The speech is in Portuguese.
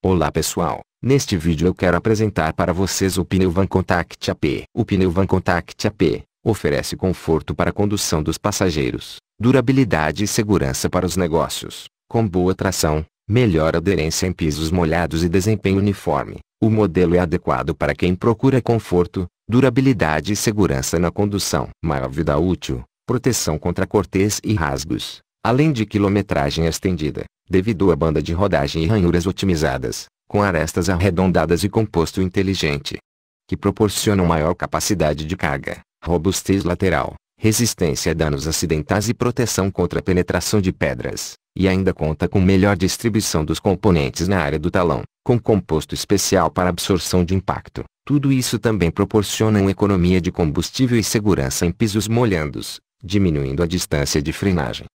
Olá pessoal, neste vídeo eu quero apresentar para vocês o pneu Van Contact AP. O pneu Van Contact AP oferece conforto para a condução dos passageiros, durabilidade e segurança para os negócios, com boa tração, melhor aderência em pisos molhados e desempenho uniforme. O modelo é adequado para quem procura conforto, durabilidade e segurança na condução, maior vida útil, proteção contra cortes e rasgos, além de quilometragem estendida devido à banda de rodagem e ranhuras otimizadas, com arestas arredondadas e composto inteligente, que proporcionam maior capacidade de carga, robustez lateral, resistência a danos acidentais e proteção contra a penetração de pedras, e ainda conta com melhor distribuição dos componentes na área do talão, com composto especial para absorção de impacto. Tudo isso também proporciona uma economia de combustível e segurança em pisos molhandos, diminuindo a distância de frenagem.